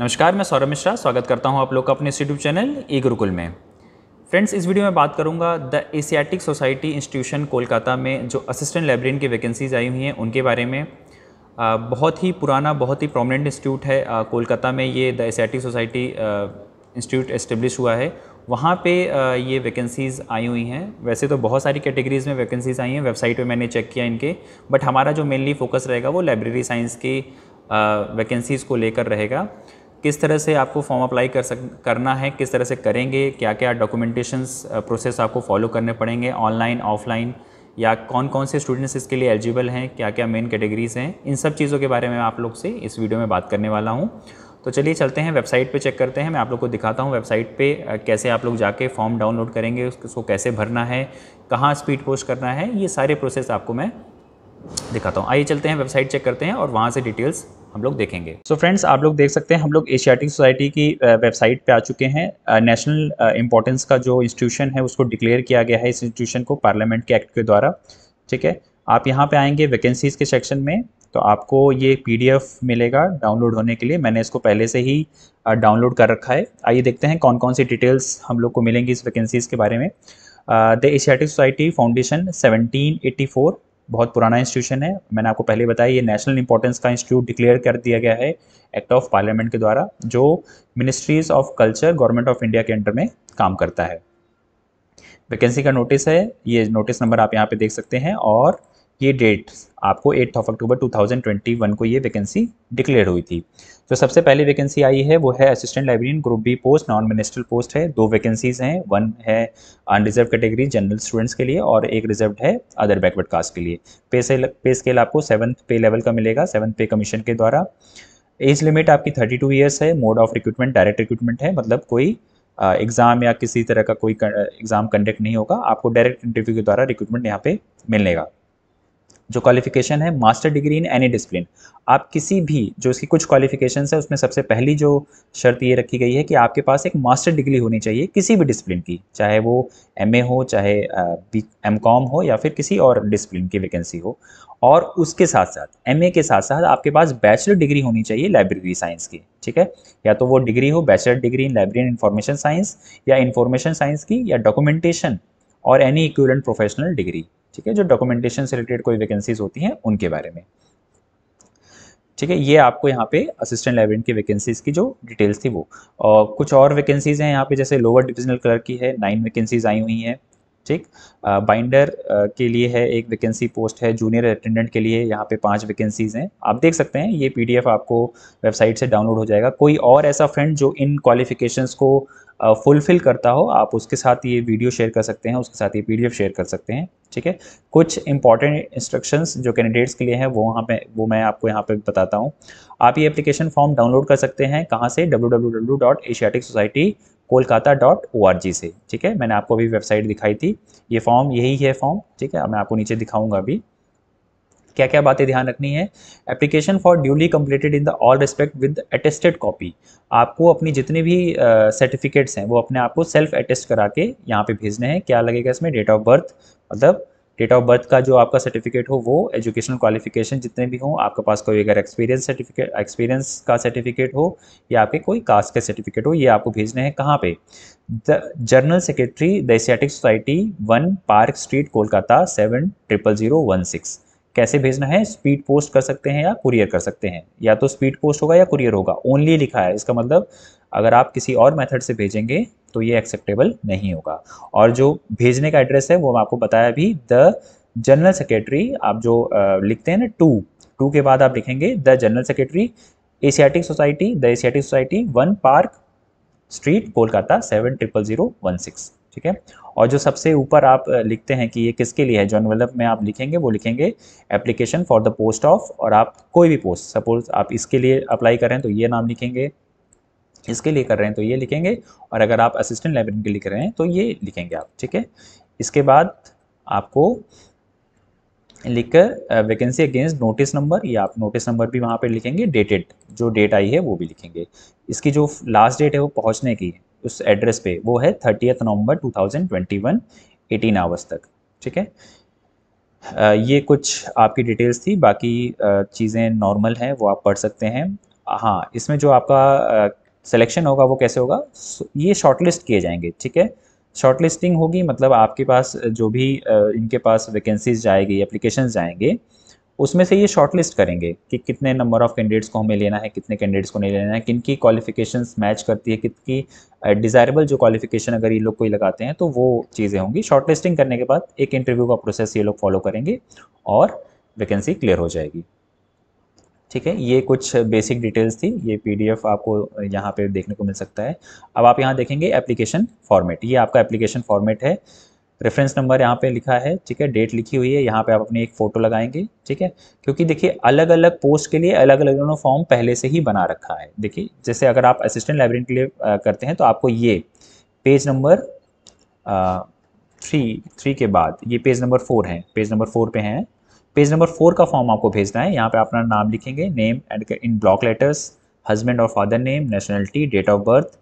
नमस्कार मैं सौरभ मिश्रा स्वागत करता हूं आप लोग का अपने यूट्यूब चैनल ई गुरुकुल में फ्रेंड्स इस वीडियो में बात करूंगा the Asiatic Society institution Kolkata में जो असिस्टेंट लाइब्रेरियन की वैकेंसीज आई हुई हैं उनके बारे में आ, बहुत ही पुराना बहुत ही प्रोमिनेंट इंस्टीट्यूट है आ, कोलकाता में ये the Asiatic Society institute establish हुआ है वहाँ पे ये वैकेंसीज़ आई हुई हैं वैसे तो बहुत सारी कैटेगरीज़ में वैकेंसीज़ आई हैं वेबसाइट पे मैंने चेक किया इनके बट हमारा जो मेनली फोकस रहेगा वो लाइब्रेरी साइंस की वैकेंसीज़ को लेकर रहेगा किस तरह से आपको फॉर्म अप्लाई कर सक करना है किस तरह से करेंगे क्या क्या डॉक्यूमेंटेशंस प्रोसेस आपको फॉलो करने पड़ेंगे ऑनलाइन ऑफलाइन या कौन कौन से स्टूडेंट्स इसके लिए एलिजिबल हैं क्या क्या मेन कैटेगरीज़ हैं इन सब चीज़ों के बारे में आप लोग से इस वीडियो में बात करने वाला हूँ तो चलिए चलते हैं वेबसाइट पर चेक करते हैं मैं आप लोग को दिखाता हूँ वेबसाइट पर कैसे आप लोग जाके फॉर्म डाउनलोड करेंगे उसको कैसे भरना है कहाँ स्पीड पोस्ट करना है ये सारे प्रोसेस आपको मैं दिखाता हूँ आइए चलते हैं वेबसाइट चेक करते हैं और वहाँ से डिटेल्स हम लोग देखेंगे सो so फ्रेंड्स आप लोग देख सकते हैं हम लोग एशियाटिक सोसाइटी की वेबसाइट पे आ चुके हैं नेशनल इंपॉर्टेंस का जो इंस्टीट्यूशन है उसको डिक्लेयर किया गया है इस इंस्टीट्यूशन को पार्लियामेंट के एक्ट के द्वारा ठीक है आप यहाँ पे आएंगे वैकेंसीज़ के सेक्शन में तो आपको ये पी मिलेगा डाउनलोड होने के लिए मैंने इसको पहले से ही डाउनलोड कर रखा है आइए देखते हैं कौन कौन सी डिटेल्स हम लोग को मिलेंगी इस वैकेंसीज़ के बारे में the Asiatic Society foundation seventeen बहुत पुराना इंस्टीट्यूशन है मैंने आपको पहले बताया ये नेशनल इंपॉर्टेंस का इंस्टीट्यूट डिक्लेयर कर दिया गया है एक्ट ऑफ पार्लियामेंट के द्वारा जो ministries of culture government of India के अंडर में काम करता है वैकेंसी का नोटिस है ये नोटिस नंबर आप यहाँ पे देख सकते हैं और ये डेट आपको एट्थ ऑफ अक्टूबर 2021 को ये वैकेंसी डिक्लेयर हुई थी जो सबसे पहली वैकेंसी आई है वो है assistant librarian group B post non ministerial post है दो वैकेंसीज हैं वन है अनरिजर्व कैटेगरी जनरल स्टूडेंट्स के लिए और एक रिजर्व है अदर बैकवर्ड कास्ट के लिए पे से पे स्केल आपको सेवन्थ पे लेवल का मिलेगा सेवन्थ पे कमीशन के द्वारा एज लिमिट आपकी थर्टी टू ईयर्स है mode of recruitment direct recruitment है मतलब कोई एग्ज़ाम या किसी तरह का कोई एग्ज़ाम कंडक्ट नहीं होगा आपको डायरेक्ट इंटरव्यू के द्वारा रिक्रूटमेंट यहाँ पे मिलेगा जो क्वालिफिकेशन है master degree in any discipline आप किसी भी जो इसकी कुछ क्वालिफिकेशन है उसमें सबसे पहली जो शर्त ये रखी गई है कि आपके पास एक मास्टर डिग्री होनी चाहिए किसी भी डिसिप्लिन की चाहे वो एम हो चाहे एम कॉम हो या फिर किसी और डिसिप्लिन की वैकेंसी हो और उसके साथ साथ एम के साथ साथ आपके पास बैचलर डिग्री होनी चाहिए लाइब्रेरी साइंस की ठीक है या तो वो डिग्री हो bachelor degree in library in information science या इन्फॉर्मेशन साइंस की या डॉक्यूमेंटेशन और एनी इक्वलेंट प्रोफेशनल डिग्री ठीक है जो डॉक्यूमेंटेशन से रिलेटेड कोई वैकेंसीज होती हैं उनके बारे में ठीक है ये आपको यहाँ पे असिस्टेंट लाइब्रेरियन की वैकेंसीज की जो डिटेल्स थी वो और कुछ और वैकेंसीज हैं यहाँ पे जैसे लोअर डिविजनल क्लर्क की है नाइन वैकेंसीज आई हुई हैं ठीक बाइंडर के लिए है एक वैकेंसी पोस्ट है जूनियर अटेंडेंट के लिए यहाँ पे पांच वैकेंसीज हैं आप देख सकते हैं ये पीडीएफ आपको वेबसाइट से डाउनलोड हो जाएगा कोई और ऐसा फ्रेंड जो इन क्वालिफिकेशंस को फुलफ़िल करता हो आप उसके साथ ये वीडियो शेयर कर सकते हैं उसके साथ ये पीडीएफ शेयर कर सकते हैं ठीक है कुछ इंपॉर्टेंट इंस्ट्रक्शंस जो कैंडिडेट्स के लिए हैं वो वहाँ पे वो मैं आपको यहाँ पे बताता हूँ आप ये एप्लीकेशन फॉर्म डाउनलोड कर सकते हैं कहाँ से डब्ल्यू से ठीक है मैंने आपको अभी वेबसाइट दिखाई थी ये फॉर्म यही है फॉर्म ठीक है मैं आपको नीचे दिखाऊँगा अभी क्या क्या बातें ध्यान रखनी है application for duly completed in the all respect with attested copy आपको अपनी जितनी भी सर्टिफिकेट्स uh, हैं वो अपने आप को सेल्फ अटेस्ट करा के यहाँ पे भेजने हैं क्या लगेगा इसमें डेट ऑफ बर्थ मतलब डेट ऑफ बर्थ का जो आपका सर्टिफिकेट हो वो एजुकेशनल क्वालिफिकेशन जितने भी हो आपके पास कोई अगर एक्सपीरियंस सर्टिफिकेट एक्सपीरियंस का सर्टिफिकेट हो या आपके कोई कास्ट का सर्टिफिकेट हो ये आपको भेजने हैं कहाँ पे the general secretary the Asiatic Society one Park Street Kolkata seven triple zero one six कैसे भेजना है स्पीड पोस्ट कर सकते हैं या कुरियर कर सकते हैं या तो स्पीड पोस्ट होगा या कुरियर होगा ओनली लिखा है इसका मतलब अगर आप किसी और मेथड से भेजेंगे तो ये एक्सेप्टेबल नहीं होगा और जो भेजने का एड्रेस है वो मैं आपको बताया भी द जनरल सेक्रेटरी आप जो आ, लिखते हैं ना टू टू के बाद आप लिखेंगे the general secretary Asiatic Society the Asiatic Society one Park Street Kolkata seven triple zero one six ठीक है और जो सबसे ऊपर आप लिखते हैं कि ये किसके लिए है जो एनवेलप में आप लिखेंगे वो लिखेंगे application for the post of और आप कोई भी पोस्ट सपोज आप इसके लिए अप्लाई करें तो ये नाम लिखेंगे इसके लिए कर रहे हैं तो ये लिखेंगे और अगर आप असिस्टेंट लाइब्रेरियन के लिख रहे हैं तो ये लिखेंगे आप ठीक है इसके बाद आपको लिखकर वैकेंसी अगेंस्ट नोटिस नंबर या आप नोटिस नंबर भी वहाँ पे लिखेंगे डेटेड जो डेट आई है वो भी लिखेंगे इसकी जो लास्ट डेट है वो पहुँचने की है उस एड्रेस पे वो है थर्टीथ नवंबर 2021 18 आवर्स तक ठीक है ये कुछ आपकी डिटेल्स थी बाकी चीज़ें नॉर्मल हैं वो आप पढ़ सकते हैं हाँ इसमें जो आपका सिलेक्शन होगा वो कैसे होगा ये शॉर्टलिस्ट किए जाएंगे ठीक है शॉर्ट लिस्टिंग होगी मतलब आपके पास जो भी इनके पास वैकेंसीज जाएगी एप्लीकेशन जाएंगे उसमें से ये शॉर्टलिस्ट करेंगे कि कितने नंबर ऑफ़ कैंडिडेट्स को हमें लेना है कितने कैंडिडेट्स को नहीं लेना है किन की क्वालिफिकेशन मैच करती है कितनी डिज़ायरेबल जो क्वालिफिकेशन अगर ये लोग कोई लगाते हैं तो वो चीज़ें होंगी शॉर्ट करने के बाद एक इंटरव्यू का प्रोसेस ये लोग फॉलो करेंगे और वैकेंसी क्लियर हो जाएगी ठीक है ये कुछ बेसिक डिटेल्स थी ये पीडीएफ आपको यहाँ पे देखने को मिल सकता है अब आप यहाँ देखेंगे एप्लीकेशन फॉर्मेट ये आपका एप्लीकेशन फॉर्मेट है रेफरेंस नंबर यहाँ पे लिखा है ठीक है डेट लिखी हुई है यहाँ पे आप अपनी एक फ़ोटो लगाएंगे ठीक है क्योंकि देखिए अलग अलग पोस्ट के लिए अलग अलग उन्होंने फॉर्म पहले से ही बना रखा है देखिए जैसे अगर आप असिस्टेंट लाइब्रेरी के लिए करते हैं तो आपको ये पेज नंबर थ्री थ्री के बाद ये पेज नंबर फोर है पेज नंबर फोर पे हैं पेज नंबर फोर का फॉर्म आपको भेजना है यहाँ पे अपना नाम लिखेंगे name and in block letters husband और father name nationality date of birth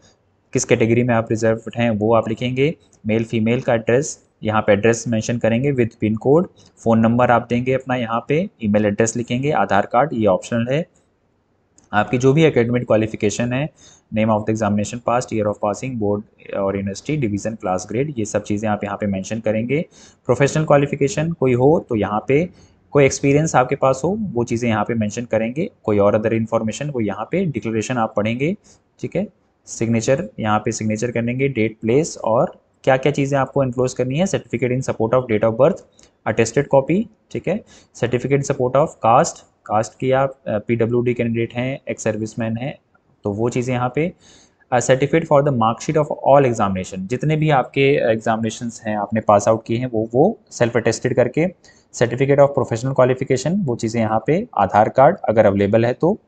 किस कैटेगरी में आप रिजर्व हैं वो आप लिखेंगे मेल फीमेल का एड्रेस यहाँ पे एड्रेस मेंशन करेंगे with pin code phone number आप देंगे अपना यहाँ पे ईमेल एड्रेस लिखेंगे आधार कार्ड ये ऑप्शनल है आपकी जो भी एकेडमिक क्वालिफिकेशन है name of the examination passed year of passing board और यूनिवर्सिटी डिवीजन क्लास ग्रेड ये सब चीज़ें आप यहाँ पे मेंशन करेंगे प्रोफेशनल क्वालिफिकेशन कोई हो तो यहाँ पे कोई एक्सपीरियंस आपके पास हो वो चीज़ें यहाँ पे मेंशन करेंगे कोई और अदर इन्फॉर्मेशन वो यहाँ पे डिक्लेरेशन आप पढ़ेंगे ठीक है सिग्नेचर यहाँ पे सिग्नेचर करेंगे डेट प्लेस और क्या क्या चीज़ें आपको इन्क्लोज करनी है certificate in support of date of birth attested copy ठीक है certificate in support of caste caste की आप पी डब्ल्यू डी कैंडिडेट हैं एक सर्विसमैन हैं तो वो चीज़ें यहाँ पे certificate for the marksheet of all examination जितने भी आपके एग्जामिनेशन हैं आपने पास आउट किए हैं वो वो सेल्फ अटेस्टेड करके सर्टिफिकेट ऑफ प्रोफेशनल क्वालिफिकेशन वो चीज़ें यहाँ पे आधार कार्ड अगर अवेलेबल है तो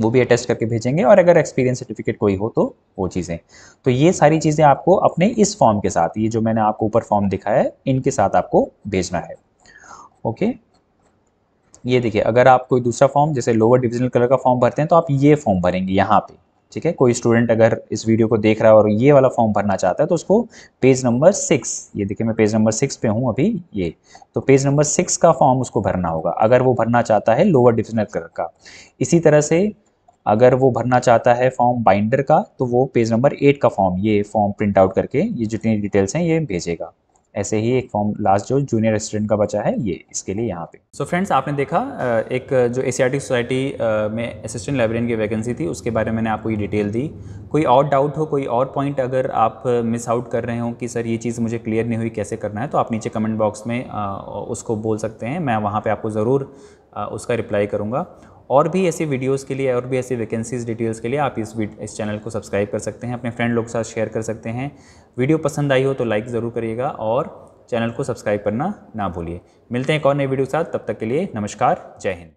वो भी अटेस्ट करके भेजेंगे और अगर एक्सपीरियंस सर्टिफिकेट कोई हो तो वो चीज़ें तो ये सारी चीज़ें आपको अपने इस फॉर्म के साथ ये जो मैंने आपको ऊपर फॉर्म दिखाया है इनके साथ आपको भेजना है ओके ये देखिए अगर आप कोई दूसरा फॉर्म जैसे लोअर डिविजनल कलर का फॉर्म भरते हैं तो आप ये फॉर्म भरेंगे यहाँ पर ठीक है कोई स्टूडेंट अगर इस वीडियो को देख रहा है और ये वाला फॉर्म भरना चाहता है तो उसको पेज नंबर सिक्स ये देखिए मैं पेज नंबर सिक्स पे हूँ अभी ये तो पेज नंबर सिक्स का फॉर्म उसको भरना होगा अगर वो भरना चाहता है लोअर डिविजनल कलर का इसी तरह से अगर वो भरना चाहता है फॉर्म बाइंडर का तो वो पेज नंबर एट का फॉर्म ये फॉर्म प्रिंट आउट करके ये जितनी डिटेल्स हैं ये भेजेगा ऐसे ही एक फॉर्म लास्ट जो जूनियर रेस्टोरेंट का बचा है ये इसके लिए यहाँ पे सो so फ्रेंड्स आपने देखा एक जो ए सोसाइटी में असिस्टेंट लाइब्रेरियन की वैकेंसी थी उसके बारे में मैंने आपको ये डिटेल दी कोई और डाउट हो कोई और पॉइंट अगर आप मिस आउट कर रहे हो कि सर ये चीज़ मुझे क्लियर नहीं हुई कैसे करना है तो आप नीचे कमेंट बॉक्स में उसको बोल सकते हैं मैं वहाँ पर आपको ज़रूर उसका रिप्लाई करूँगा और भी ऐसी वीडियोस के लिए और भी ऐसी वैकेंसीज डिटेल्स के लिए आप इस इस चैनल को सब्सक्राइब कर सकते हैं अपने फ्रेंड लोग के साथ शेयर कर सकते हैं वीडियो पसंद आई हो तो लाइक ज़रूर करिएगा और चैनल को सब्सक्राइब करना ना भूलिए मिलते हैं एक और नई वीडियो के साथ तब तक के लिए नमस्कार जय हिंद